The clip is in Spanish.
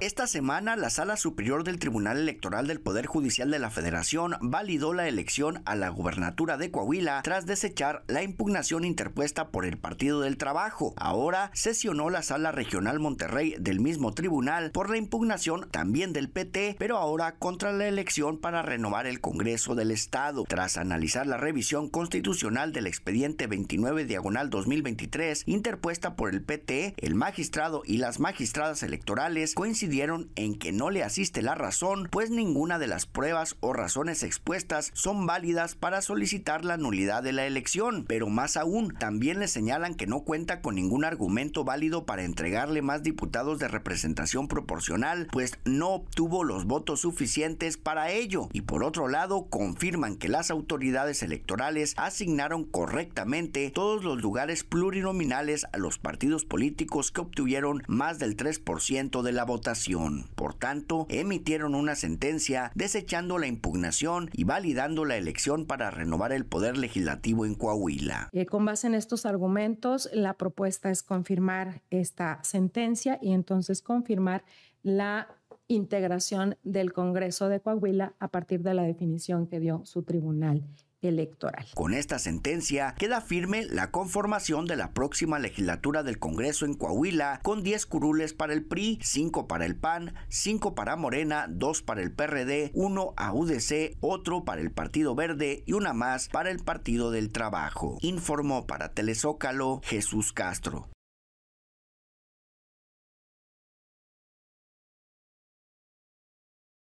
Esta semana, la Sala Superior del Tribunal Electoral del Poder Judicial de la Federación validó la elección a la gubernatura de Coahuila tras desechar la impugnación interpuesta por el Partido del Trabajo. Ahora sesionó la Sala Regional Monterrey del mismo tribunal por la impugnación también del PT, pero ahora contra la elección para renovar el Congreso del Estado. Tras analizar la revisión constitucional del expediente 29 diagonal 2023 interpuesta por el PT, el magistrado y las magistradas electorales coincidieron dieron en que no le asiste la razón, pues ninguna de las pruebas o razones expuestas son válidas para solicitar la nulidad de la elección, pero más aún, también le señalan que no cuenta con ningún argumento válido para entregarle más diputados de representación proporcional, pues no obtuvo los votos suficientes para ello, y por otro lado, confirman que las autoridades electorales asignaron correctamente todos los lugares plurinominales a los partidos políticos que obtuvieron más del 3% de la votación. Por tanto, emitieron una sentencia desechando la impugnación y validando la elección para renovar el poder legislativo en Coahuila. Eh, con base en estos argumentos, la propuesta es confirmar esta sentencia y entonces confirmar la integración del Congreso de Coahuila a partir de la definición que dio su tribunal electoral. Con esta sentencia queda firme la conformación de la próxima legislatura del Congreso en Coahuila con 10 curules para el PRI, 5 para el PAN, 5 para Morena, 2 para el PRD, 1 a UDC, otro para el Partido Verde y una más para el Partido del Trabajo. Informó para Telezócalo Jesús Castro.